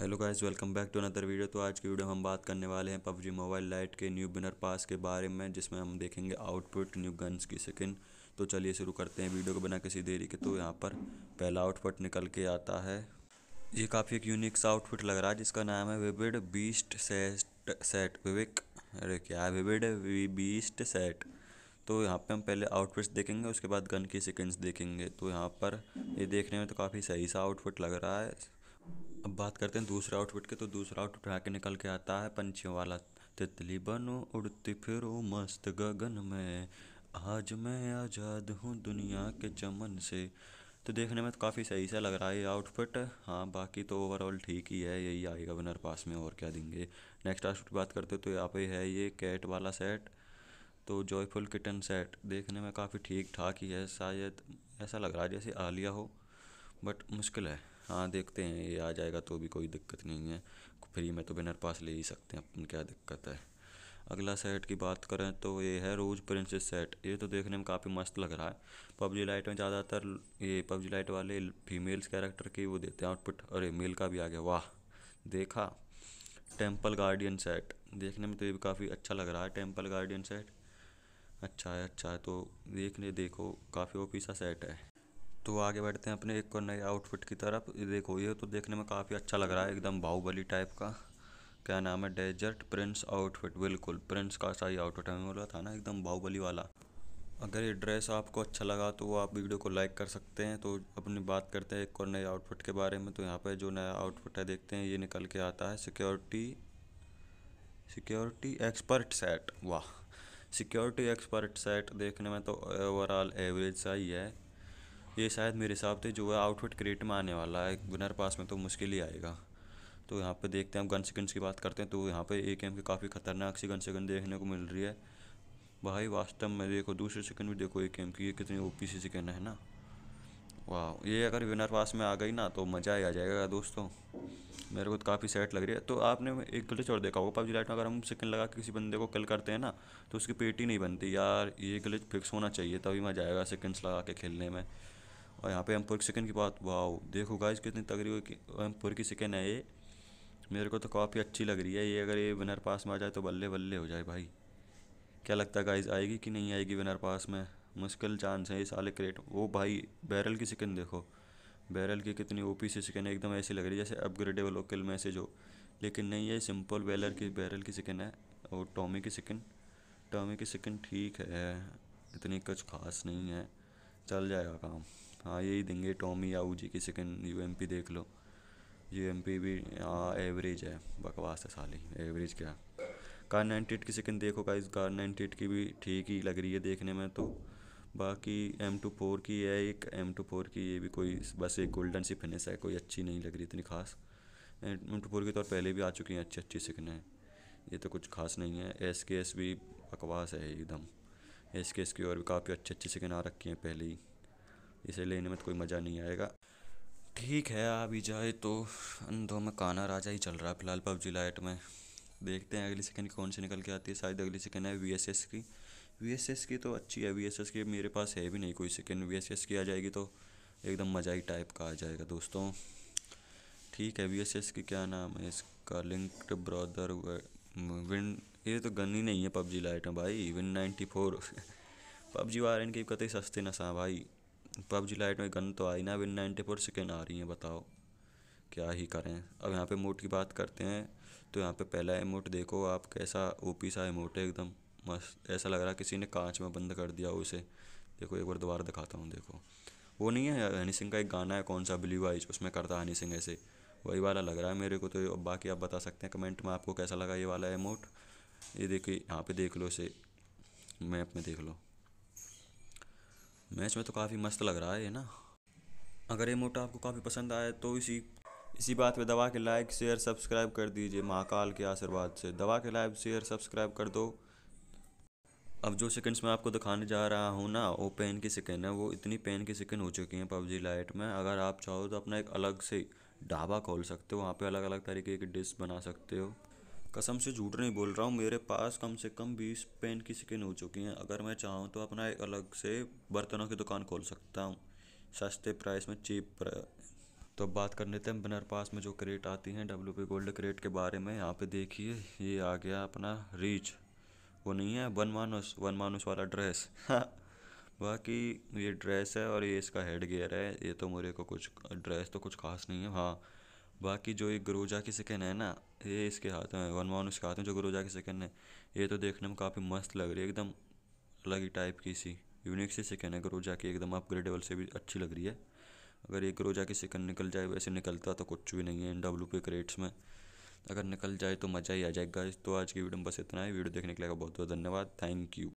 hello guys welcome back to another video तो आज की वीडियो हम बात करने वाले हैं पबजी मोबाइल लाइट के न्यू बिनर पास के बारे में जिसमें हम देखेंगे आउटपुट न्यू गन्स की स्किन तो चलिए शुरू करते हैं वीडियो को बिना किसी देरी के तो यहाँ पर पहला आउटपुट निकल के आता है ये काफ़ी एक यूनिक सा आउटपुट लग रहा है जिसका नाम है विविड बीस्ट सेट सेट विविक अरे क्या विविड वी बीस्ट सेट तो यहाँ पे हम पहले आउटफिट्स देखेंगे उसके बाद गन की सिकेंड्स देखेंगे तो यहाँ पर ये देखने में तो काफ़ी सही सा आउटफिट लग रहा है अब बात करते हैं दूसरा आउटफिट के तो दूसरा आउटफिट उठा के निकल के आता है पंछियों वाला तितली बनो उड़ती फिरो मस्त गगन में आज मैं आज़ाद हूँ दुनिया के चमन से तो देखने में तो काफ़ी सही सा लग रहा है ये आउटफिट हाँ बाकी तो ओवरऑल ठीक ही है यही आएगा विनर पास में और क्या देंगे नेक्स्ट आउटफिट बात करते हो तो यहाँ पे है ये कैट वाला सेट तो जॉयफुल किटन सेट देखने में काफ़ी ठीक ठाक ही है शायद ऐसा लग रहा है जैसे आलिया हो बट मुश्किल है हाँ देखते हैं ये आ जाएगा तो भी कोई दिक्कत नहीं है फ्री में तो बिनर पास ले ही सकते हैं अपन क्या दिक्कत है अगला सेट की बात करें तो ये है रोज प्रिंसेस सेट ये तो देखने में काफ़ी मस्त लग रहा है पबजी लाइट में ज़्यादातर ये पबजी लाइट वाले फीमेल्स कैरेक्टर की वो देते हैं आउटपुट अरे मेल का भी आ गया वाह देखा टेम्पल गार्डियन सेट देखने में तो ये भी काफ़ी अच्छा लग रहा है टेम्पल गार्डियन सेट अच्छा है अच्छा है तो देखने देखो काफ़ी ओपी सा सेट है तो आगे बढ़ते हैं अपने एक और नए आउटफिट की तरफ देखो ये तो देखने में काफ़ी अच्छा लग रहा है एकदम बाहुबली टाइप का क्या नाम है डेजर्ट प्रिंस आउटफिट बिल्कुल प्रिंस का सही आउटफिट हमें बोला था ना एकदम बाहुबली वाला अगर ये ड्रेस आपको अच्छा लगा तो आप वीडियो को लाइक कर सकते हैं तो अपनी बात करते हैं एक और नए आउटफिट के बारे में तो यहाँ पर जो नया आउटफिट है देखते हैं ये निकल के आता है सिक्योरिटी सिक्योरिटी एक्सपर्ट सेट वाह सिक्योरिटी एक्सपर्ट सेट देखने में तो ओवरऑल एवरेज सा ही है ये शायद मेरे हिसाब से जो है आउटफिट क्रिएट में आने वाला है विनर पास में तो मुश्किल ही आएगा तो यहाँ पे देखते हैं हम गन सेकंड्स की बात करते हैं तो यहाँ पे एक एम की काफ़ी खतरनाक सी गन सेकंड देखने को मिल रही है भाई वास्तव में देखो दूसरे सेकंड भी देखो एक एम की ये कितनी ओ पी सी सेकेंड है ना वाह ये अगर विनर पास में आ गई ना तो मज़ा ही आ जाएगा दोस्तों मेरे को तो काफ़ी सेट लग रही है तो आपने एक गलत और देखा होगा पबजी लाइट में अगर हम सेकंड लगा के किसी बंदे को किल करते हैं ना तो उसकी पेटी नहीं बनती यार ये गलत फिक्स होना चाहिए तभी मज़ा आएगा सेकंड्स लगा के खेलने में और यहाँ पे एम पर सेकेंड की बात वाह देखो गाइज कितनी तगड़ी एम पर की सेकेंड है ये मेरे को तो काफ़ी अच्छी लग रही है ये अगर ये विनर पास में आ जाए तो बल्ले बल्ले हो जाए भाई क्या लगता है गाइज आएगी कि नहीं आएगी विनर पास में मुश्किल चांस है ये साले क्रेट वो भाई बैरल की सेकेंड देखो बैरल की कितनी ओपी सी चिकन है एकदम ऐसी लग रही है जैसे अपग्रेडेबल में मैसेज हो लेकिन नहीं है सिंपल बैलर की बैरल की सेकेंड है और टॉमी की सेकेंड टॉमी की सेकेंड ठीक है इतनी कुछ खास नहीं है चल जाएगा काम हाँ यही देंगे टॉमी आहूजा की सेकंड यू देख लो यू भी हाँ एवरेज है बकवास है साली एवरेज क्या कार नाइनटी एट की सेकंड देखो का इस कार नाइनटी एट की भी ठीक ही लग रही है देखने में तो बाकी एम टू फोर की है एक एम टू फोर की ये भी कोई बस एक गोल्डन सी फिनिस है कोई अच्छी नहीं लग रही इतनी खास एम टू फोर की तो पहले भी आ चुकी हैं अच्छी अच्छी सेकंडें ये तो कुछ खास नहीं है एस के एस भी बकवास है एकदम एस के एस की और भी काफ़ी अच्छी अच्छी सेकंड आ रखी हैं पहले ही इसे लेने में तो कोई मज़ा नहीं आएगा ठीक है आप ही जाए तो अंधो में काना राजा ही चल रहा है फिलहाल पबजी लाइट में देखते हैं अगली सेकेंड कौन सी निकल के आती है शायद अगली सेकेंड है वी एस एस की वी एस एस की तो अच्छी है वी एस एस की मेरे पास है भी नहीं कोई सेकेंड वी एस एस की आ जाएगी तो एकदम मज़ाई टाइप का आ जाएगा दोस्तों ठीक है वी एस एस की क्या नाम है इसका लिंक्ड ब्रदर विन ये तो गन ही नहीं है पबजी लाइट में भाई विन नाइन्टी फोर पबजी वार इनकी कतई सस्ते नशा भाई पबजी लाइट में गन तो आई ना अभी नाइन्टी फोर सेकेंड आ रही हैं बताओ क्या ही करें अब यहाँ पे मोट की बात करते हैं तो यहाँ पे पहला इमोट देखो आप कैसा ओपी सा इमोट है एकदम मस्त ऐसा लग रहा है किसी ने कांच में बंद कर दिया हो देखो एक बार दोबारा दिखाता हूँ देखो वो नहीं है हनी सिंह का एक गाना है कौन सा ब्लू आइज उसमें करता हनी सिंह ऐसे वही वाला लग रहा है मेरे को तो बाकी आप बता सकते हैं कमेंट में आपको कैसा लगा ये वाला इमोट ये देखिए यहाँ पे देख लो इसे मैप में देख लो मैच में तो काफ़ी मस्त लग रहा है ये ना अगर ये मोटा आपको काफ़ी पसंद आए तो इसी इसी बात पे दवा के लाइक शेयर सब्सक्राइब कर दीजिए महाकाल के आशीर्वाद से दवा के लाइक शेयर सब्सक्राइब कर दो अब जो सेकंड्स मैं आपको दिखाने जा रहा हूँ ना वो पेन की सेकंड है वो इतनी पेन की सेकंड हो चुकी हैं पबजी लाइट में अगर आप चाहो तो अपना एक अलग से ढाबा खोल सकते हो वहाँ पे अलग अलग तरीके की डिश बना सकते हो कसम से झूठ नहीं बोल रहा हूँ मेरे पास कम से कम बीस पेन की स्किन हो चुकी हैं अगर मैं चाहूँ तो अपना एक अलग से बर्तनों की दुकान खोल सकता हूँ सस्ते प्राइस में चीप तो बात कर लेते हैं बनर पास में जो क्रेट आती हैं डब्ल्यू पी गोल्ड क्रेट के बारे में यहाँ पे देखिए ये आ गया अपना रीच वो नहीं है वन मानुस वन मानुस वाला ड्रेस हाँ, बाकी ये ड्रेस है और ये इसका हेड गियर है ये तो मेरे को कुछ ड्रेस तो कुछ खास नहीं है हाँ बाकी जो ये गरोजा की सिकन है ना ये इसके हाथ में वन वन उसके हाथ में जो गरोजा की सिकन है ये तो देखने में काफ़ी मस्त लग रही है एकदम अलग ही टाइप की सी यूनिक सी सिकन है गरोजा की एकदम अपग्रेडेबल से भी अच्छी लग रही है अगर ये गरोजा की सिकन निकल जाए वैसे निकलता तो कुछ भी नहीं है इन डब्ल्यू पे क्रेट्स में अगर निकल जाए तो मज़ा ही आ जाएगा तो आज की वीडियो में बस इतना ही वीडियो देखने के लिए बहुत बहुत धन्यवाद थैंक यू